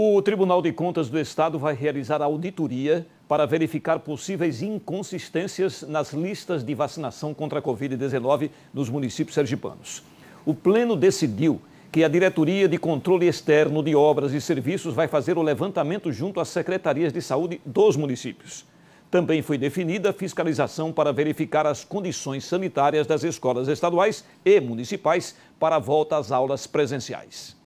O Tribunal de Contas do Estado vai realizar auditoria para verificar possíveis inconsistências nas listas de vacinação contra a Covid-19 nos municípios sergipanos. O Pleno decidiu que a Diretoria de Controle Externo de Obras e Serviços vai fazer o levantamento junto às secretarias de saúde dos municípios. Também foi definida fiscalização para verificar as condições sanitárias das escolas estaduais e municipais para a volta às aulas presenciais.